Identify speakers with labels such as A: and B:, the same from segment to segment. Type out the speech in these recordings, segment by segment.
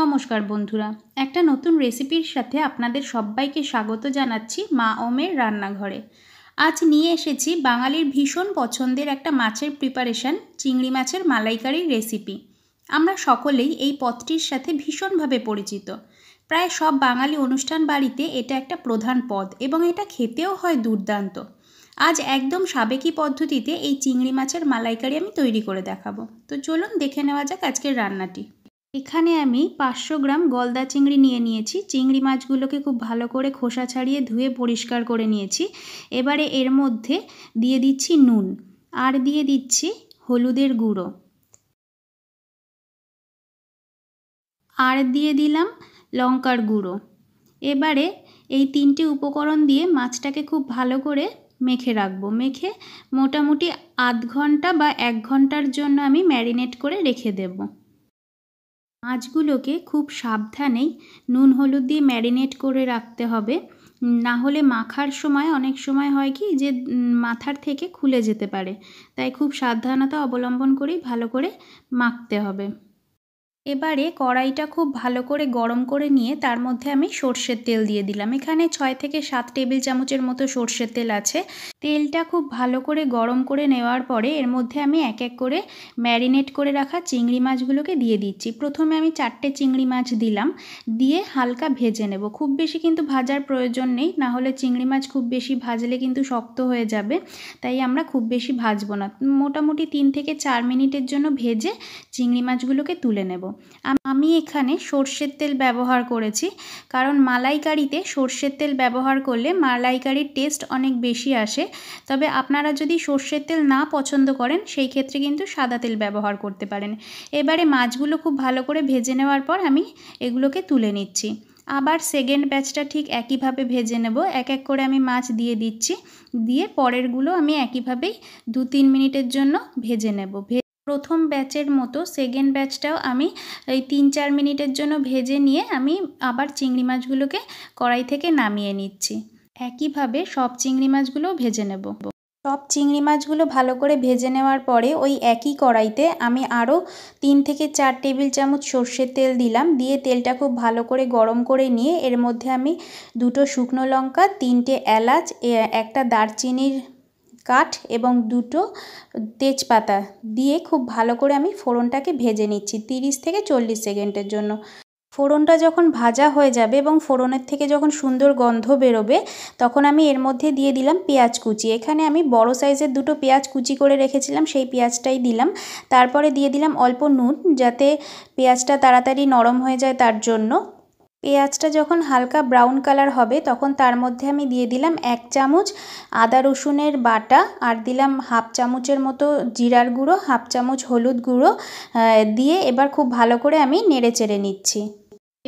A: নমস্কার বন্ধুরা একটা নতুন রেসিপির সাথে আপনাদের সবাইকে স্বাগত জানাচ্ছি মা ওমের রান্নাঘরে আজ নিয়ে এসেছি বাঙালির ভীষণ পছন্দের একটা মাছের প্রিপারেশান চিংড়ি মাছের মালাইকারির রেসিপি আমরা সকলেই এই পথটির সাথে ভীষণভাবে পরিচিত প্রায় সব বাঙালি অনুষ্ঠান বাড়িতে এটা একটা প্রধান পদ এবং এটা খেতেও হয় দুর্দান্ত আজ একদম সাবেকি পদ্ধতিতে এই চিংড়ি মাছের মালাইকারি আমি তৈরি করে দেখাবো তো চলুন দেখে নেওয়া যাক আজকের রান্নাটি এখানে আমি পাঁচশো গ্রাম গলদা চিংড়ি নিয়ে নিয়েছি চিংড়ি মাছগুলোকে খুব ভালো করে খোসা ছাড়িয়ে ধুয়ে পরিষ্কার করে নিয়েছি এবারে এর মধ্যে দিয়ে দিচ্ছি নুন আর দিয়ে দিচ্ছি হলুদের গুঁড়ো আর দিয়ে দিলাম লঙ্কার গুঁড়ো এবারে এই তিনটি উপকরণ দিয়ে মাছটাকে খুব ভালো করে মেখে রাখবো মেখে মোটামুটি আধ ঘন্টা বা এক ঘন্টার জন্য আমি ম্যারিনেট করে রেখে দেবো মাছগুলোকে খুব সাবধানেই নুন হলুদ দিয়ে ম্যারিনেট করে রাখতে হবে না হলে মাখার সময় অনেক সময় হয় কি যে মাথার থেকে খুলে যেতে পারে তাই খুব সাবধানতা অবলম্বন করেই ভালো করে মাখতে হবে এবারে কড়াইটা খুব ভালো করে গরম করে নিয়ে তার মধ্যে আমি সর্ষের তেল দিয়ে দিলাম এখানে ছয় থেকে সাত টেবিল চামচের মতো সর্ষের তেল আছে তেলটা খুব ভালো করে গরম করে নেওয়ার পরে এর মধ্যে আমি এক এক করে ম্যারিনেট করে রাখা চিংড়ি মাছগুলোকে দিয়ে দিচ্ছি প্রথমে আমি চারটে চিংড়ি মাছ দিলাম দিয়ে হালকা ভেজে নেব খুব বেশি কিন্তু ভাজার প্রয়োজন নেই না হলে চিংড়ি মাছ খুব বেশি ভাজলে কিন্তু শক্ত হয়ে যাবে তাই আমরা খুব বেশি ভাজবো না মোটামুটি তিন থেকে চার মিনিটের জন্য ভেজে চিংড়ি মাছগুলোকে তুলে নেব আমি এখানে সর্ষের তেল ব্যবহার করেছি কারণ মালাইকারিতে সর্ষের তেল ব্যবহার করলে মালাইকারির টেস্ট অনেক বেশি আসে তবে আপনারা যদি সর্ষের তেল না পছন্দ করেন সেই ক্ষেত্রে কিন্তু সাদা তেল ব্যবহার করতে পারেন এবারে মাছগুলো খুব ভালো করে ভেজে নেওয়ার পর আমি এগুলোকে তুলে নিচ্ছি আবার সেকেন্ড ব্যাচটা ঠিক একইভাবে ভেজে নেব এক এক করে আমি মাছ দিয়ে দিচ্ছি দিয়ে পরেরগুলো আমি একইভাবেই দু তিন মিনিটের জন্য ভেজে নেব প্রথম ব্যাচের মতো সেকেন্ড ব্যাচটাও আমি এই তিন চার মিনিটের জন্য ভেজে নিয়ে আমি আবার চিংড়ি মাছগুলোকে কড়াই থেকে নামিয়ে নিচ্ছি একইভাবে সব চিংড়ি মাছগুলো ভেজে নেব সব চিংড়ি মাছগুলো ভালো করে ভেজে নেওয়ার পরে ওই একই কড়াইতে আমি আরও তিন থেকে চার টেবিল চামচ সর্ষের তেল দিলাম দিয়ে তেলটা খুব ভালো করে গরম করে নিয়ে এর মধ্যে আমি দুটো শুকনো লঙ্কা তিনটে এলাচ একটা দারচিনির কাঠ এবং দুটো তেজপাতা দিয়ে খুব ভালো করে আমি ফোড়নটাকে ভেজে নিচ্ছি তিরিশ থেকে চল্লিশ সেকেন্ডের জন্য ফোড়নটা যখন ভাজা হয়ে যাবে এবং ফোড়নের থেকে যখন সুন্দর গন্ধ বেরোবে তখন আমি এর মধ্যে দিয়ে দিলাম পেঁয়াজ কুচি এখানে আমি বড় সাইজের দুটো পেঁয়াজ কুচি করে রেখেছিলাম সেই পেঁয়াজটাই দিলাম তারপরে দিয়ে দিলাম অল্প নুন যাতে পেঁয়াজটা তাড়াতাড়ি নরম হয়ে যায় তার জন্য পেঁয়াজটা যখন হালকা ব্রাউন কালার হবে তখন তার মধ্যে আমি দিয়ে দিলাম এক চামচ আদা রসুনের বাটা আর দিলাম হাফ চামচের মতো জিরার গুঁড়ো হাফ চামচ হলুদ গুঁড়ো দিয়ে এবার খুব ভালো করে আমি নেড়ে চেড়ে নিচ্ছি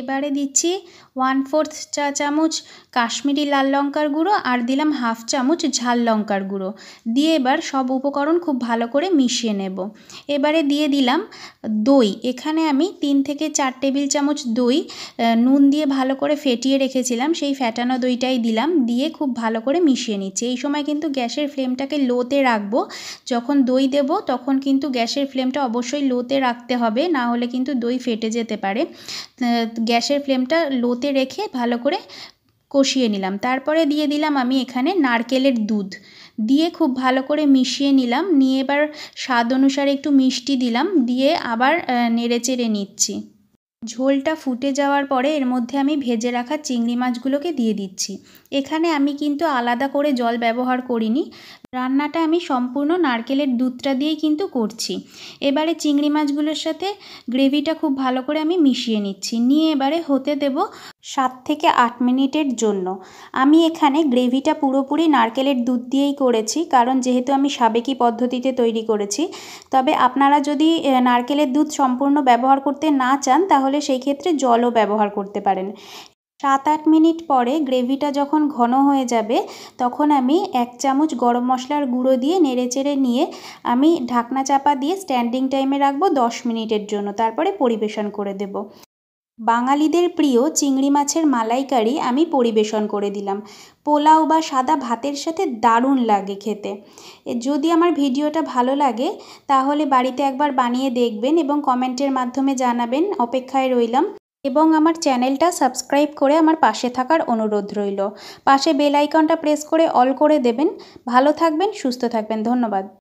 A: এবারে দিচ্ছি ওয়ান ফোর্থ চা চামচ কাশ্মীরি লাল লঙ্কার গুঁড়ো আর দিলাম হাফ চামচ ঝাল লঙ্কার গুঁড়ো দিয়ে এবার সব উপকরণ খুব ভালো করে মিশিয়ে নেব এবারে দিয়ে দিলাম দই এখানে আমি তিন থেকে চার টেবিল চামচ দই নুন দিয়ে ভালো করে ফেটিয়ে রেখেছিলাম সেই ফ্যাটানো দইটাই দিলাম দিয়ে খুব ভালো করে মিশিয়ে নিচ্ছি এই সময় কিন্তু গ্যাসের ফ্লেমটাকে লোতে রাখবো যখন দই দেব তখন কিন্তু গ্যাসের ফ্লেমটা অবশ্যই লোতে রাখতে হবে না হলে কিন্তু দই ফেটে যেতে পারে গ্যাসের ফ্লেমটা লোতে রেখে ভালো করে কষিয়ে নিলাম তারপরে দিয়ে দিলাম আমি এখানে নারকেলের দুধ দিয়ে খুব ভালো করে মিশিয়ে নিলাম নিয়ে এবার স্বাদ অনুসারে একটু মিষ্টি দিলাম দিয়ে আবার নেড়ে চেড়ে নিচ্ছি ঝোলটা ফুটে যাওয়ার পরে এর মধ্যে আমি ভেজে রাখা চিংড়ি মাছগুলোকে দিয়ে দিচ্ছি এখানে আমি কিন্তু আলাদা করে জল ব্যবহার করিনি রান্নাটা আমি সম্পূর্ণ নারকেলের দুধটা দিয়েই কিন্তু করছি এবারে চিংড়ি মাছগুলোর সাথে গ্রেভিটা খুব ভালো করে আমি মিশিয়ে নিচ্ছি নিয়ে এবারে হতে দেব সাত থেকে আট মিনিটের জন্য আমি এখানে গ্রেভিটা পুরোপুরি নারকেলের দুধ দিয়েই করেছি কারণ যেহেতু আমি সাবেকি পদ্ধতিতে তৈরি করেছি তবে আপনারা যদি নারকেলের দুধ সম্পূর্ণ ব্যবহার করতে না চান তাহলে সেই ক্ষেত্রে জলও ব্যবহার করতে পারেন সাত আট মিনিট পরে গ্রেভিটা যখন ঘন হয়ে যাবে তখন আমি এক চামচ গরম মশলার গুঁড়ো দিয়ে নেড়েচেড়ে নিয়ে আমি ঢাকনা চাপা দিয়ে স্ট্যান্ডিং টাইমে রাখবো দশ মিনিটের জন্য তারপরে পরিবেশন করে দেব বাঙালিদের প্রিয় চিংড়ি মাছের মালাইকারি আমি পরিবেশন করে দিলাম পোলাও বা সাদা ভাতের সাথে দারুণ লাগে খেতে যদি আমার ভিডিওটা ভালো লাগে তাহলে বাড়িতে একবার বানিয়ে দেখবেন এবং কমেন্টের মাধ্যমে জানাবেন অপেক্ষায় রইলাম এবং আমার চ্যানেলটা সাবস্ক্রাইব করে আমার পাশে থাকার অনুরোধ রইল পাশে বেল আইকনটা প্রেস করে অল করে দেবেন ভালো থাকবেন সুস্থ থাকবেন ধন্যবাদ